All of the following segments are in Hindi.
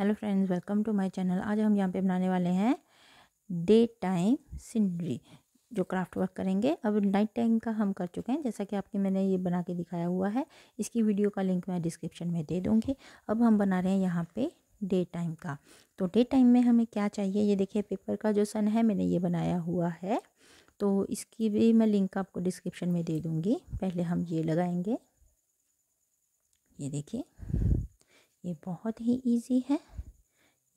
hello friends welcome to my channel आज हम यहाँ पे बनाने वाले हैं डे टाइम सीनरी जो क्राफ्ट वर्क करेंगे अब नाइट टाइम का हम कर चुके हैं जैसा कि आपके मैंने ये बना के दिखाया हुआ है इसकी वीडियो का लिंक मैं डिस्क्रिप्शन में दे दूँगी अब हम बना रहे हैं यहाँ पे डे टाइम का तो डे टाइम में हमें क्या चाहिए ये देखिए पेपर का जो सन है मैंने ये बनाया हुआ है तो इसकी भी मैं लिंक आपको डिस्क्रिप्शन में दे दूँगी पहले हम ये लगाएंगे ये देखिए ये बहुत ही ईजी है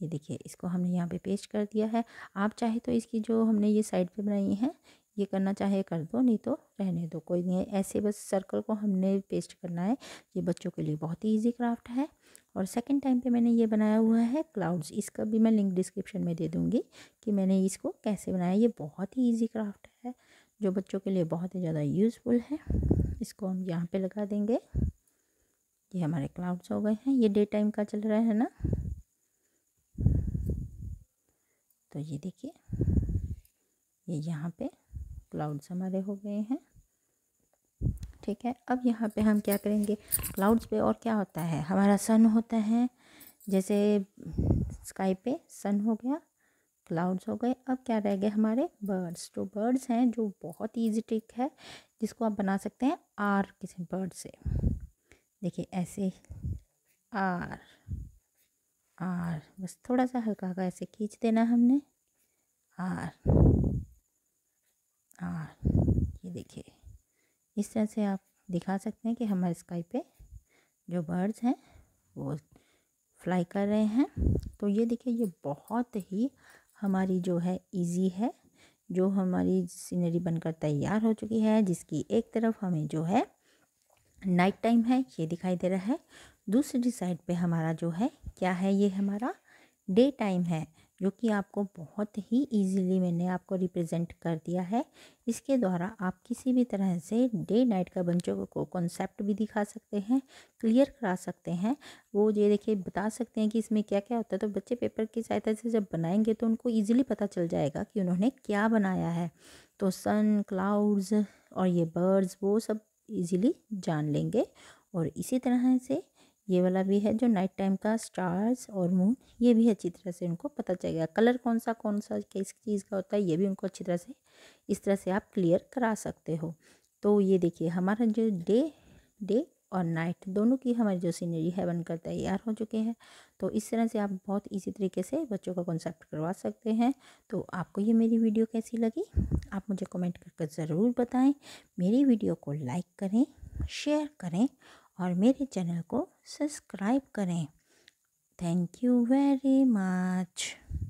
ये देखिए इसको हमने यहाँ पे पेस्ट कर दिया है आप चाहे तो इसकी जो हमने ये साइड पे बनाई है ये करना चाहे कर दो नहीं तो रहने दो कोई नहीं ऐसे बस सर्कल को हमने पेस्ट करना है ये बच्चों के लिए बहुत ही ईजी क्राफ्ट है और सेकंड टाइम पे मैंने ये बनाया हुआ है क्लाउड्स इसका भी मैं लिंक डिस्क्रिप्शन में दे दूँगी कि मैंने इसको कैसे बनाया ये बहुत ही ईजी क्राफ्ट है जो बच्चों के लिए बहुत ही ज़्यादा यूज़फुल है इसको हम यहाँ पर लगा देंगे ये हमारे क्लाउड्स हो गए हैं ये डे टाइम का चल रहा है ना तो ये देखिए ये यहाँ पे क्लाउड्स हमारे हो गए हैं ठीक है अब यहाँ पे हम क्या करेंगे क्लाउड्स पे और क्या होता है हमारा सन होता है जैसे स्काई पे सन हो गया क्लाउड्स हो गए अब क्या रह गए हमारे बर्ड्स तो बर्ड्स हैं जो बहुत ईजी ट्रिक है जिसको आप बना सकते हैं आर किसी बर्ड से देखिए ऐसे आर आर बस थोड़ा सा हल्का हल्का ऐसे खींच देना हमने आर आर ये देखिए इस तरह से आप दिखा सकते हैं कि हमारे स्काई पे जो बर्ड्स हैं वो फ्लाई कर रहे हैं तो ये देखिए ये बहुत ही हमारी जो है इजी है जो हमारी सीनरी बनकर तैयार हो चुकी है जिसकी एक तरफ हमें जो है नाइट टाइम है ये दिखाई दे रहा है दूसरी साइड पे हमारा जो है क्या है ये हमारा डे टाइम है जो कि आपको बहुत ही इजीली मैंने आपको रिप्रेजेंट कर दिया है इसके द्वारा आप किसी भी तरह से डे नाइट का बच्चों को कॉन्सेप्ट भी दिखा सकते हैं क्लियर करा सकते हैं वो ये देखिए बता सकते हैं कि इसमें क्या क्या होता है तो बच्चे पेपर की सहायता से जब बनाएंगे तो उनको ईजिली पता चल जाएगा कि उन्होंने क्या बनाया है तो सन क्लाउड्स और ये बर्ड्स वो सब इजीली जान लेंगे और इसी तरह से ये वाला भी है जो नाइट टाइम का स्टार्स और मून ये भी अच्छी तरह से उनको पता चलेगा कलर कौन सा कौन सा किस चीज़ का होता है ये भी उनको अच्छी तरह से इस तरह से आप क्लियर करा सकते हो तो ये देखिए हमारा जो डे डे और नाइट दोनों की हमारी जो सीनरी है बनकर तैयार हो चुके हैं तो इस तरह से आप बहुत इजी तरीके से बच्चों का कॉन्सेप्ट करवा सकते हैं तो आपको ये मेरी वीडियो कैसी लगी आप मुझे कमेंट करके ज़रूर बताएं मेरी वीडियो को लाइक करें शेयर करें और मेरे चैनल को सब्सक्राइब करें थैंक यू वेरी मच